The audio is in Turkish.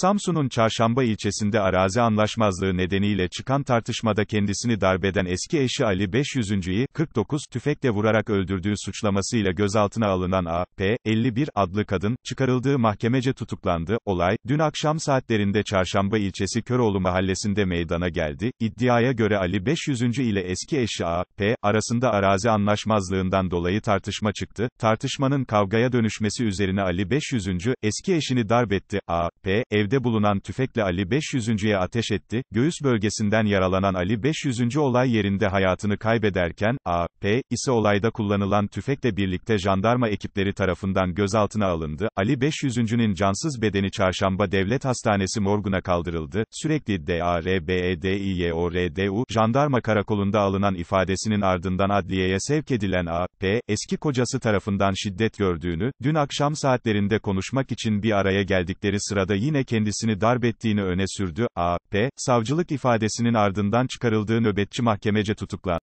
Samsun'un Çarşamba ilçesinde arazi anlaşmazlığı nedeniyle çıkan tartışmada kendisini darbeden eski eşi Ali 500.yi 49 tüfekle vurarak öldürdüğü suçlamasıyla gözaltına alınan A.P. 51 adlı kadın çıkarıldığı mahkemece tutuklandı. Olay dün akşam saatlerinde Çarşamba ilçesi Köroğlu mahallesinde meydana geldi. İddiaya göre Ali 500. ile eski eşi A.P. arasında arazi anlaşmazlığından dolayı tartışma çıktı. Tartışmanın kavgaya dönüşmesi üzerine Ali 500. eski eşini darbetti. A.P. ev evde bulunan tüfekle Ali 500.ye ateş etti, göğüs bölgesinden yaralanan Ali 500. olay yerinde hayatını kaybederken, A.P. ise olayda kullanılan tüfekle birlikte jandarma ekipleri tarafından gözaltına alındı, Ali 500.'nin cansız bedeni çarşamba devlet hastanesi morguna kaldırıldı, sürekli D.A.R.B.E.D.İ.Y.O.R.D.U. jandarma karakolunda alınan ifadesinin ardından adliyeye sevk edilen A.P. eski kocası tarafından şiddet gördüğünü, dün akşam saatlerinde konuşmak için bir araya geldikleri sırada yine kendisi kendisini darp ettiğini öne sürdü. A.P. savcılık ifadesinin ardından çıkarıldığı nöbetçi mahkemece tutuklandı.